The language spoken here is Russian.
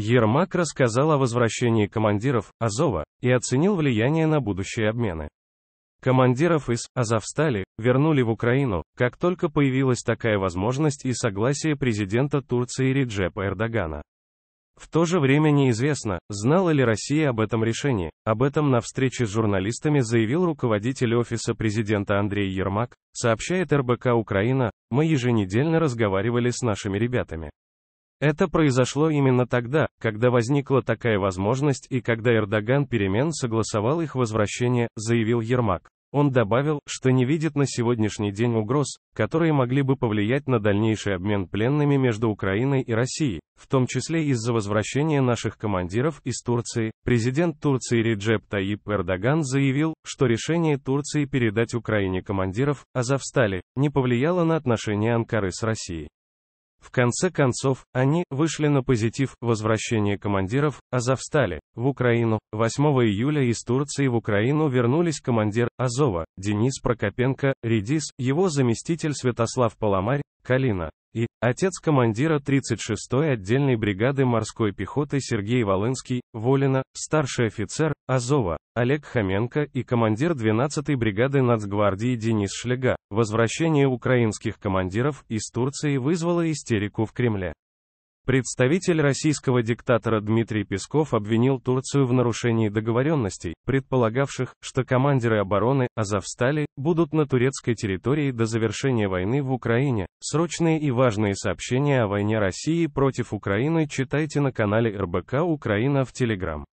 Ермак рассказал о возвращении командиров Азова и оценил влияние на будущие обмены. Командиров из Азовстали вернули в Украину, как только появилась такая возможность и согласие президента Турции Реджепа Эрдогана. В то же время неизвестно, знала ли Россия об этом решении. Об этом на встрече с журналистами заявил руководитель офиса президента Андрей Ермак, сообщает РБК Украина, мы еженедельно разговаривали с нашими ребятами. Это произошло именно тогда, когда возникла такая возможность и когда Эрдоган перемен согласовал их возвращение, заявил Ермак. Он добавил, что не видит на сегодняшний день угроз, которые могли бы повлиять на дальнейший обмен пленными между Украиной и Россией, в том числе из-за возвращения наших командиров из Турции. Президент Турции Реджеп Таип Эрдоган заявил, что решение Турции передать Украине командиров, а завстали, не повлияло на отношения Анкары с Россией. В конце концов, они вышли на позитив возвращение командиров, Азов стали в Украину. 8 июля из Турции в Украину вернулись командир Азова, Денис Прокопенко, Редис, его заместитель Святослав Поломарь, Калина, Отец командира 36-й отдельной бригады морской пехоты Сергей Волынский, Волина, старший офицер, Азова, Олег Хоменко и командир 12-й бригады Нацгвардии Денис Шлега. Возвращение украинских командиров из Турции вызвало истерику в Кремле. Представитель российского диктатора Дмитрий Песков обвинил Турцию в нарушении договоренностей, предполагавших, что командиры обороны Азовстали будут на турецкой территории до завершения войны в Украине. Срочные и важные сообщения о войне России против Украины читайте на канале РБК Украина в Телеграм.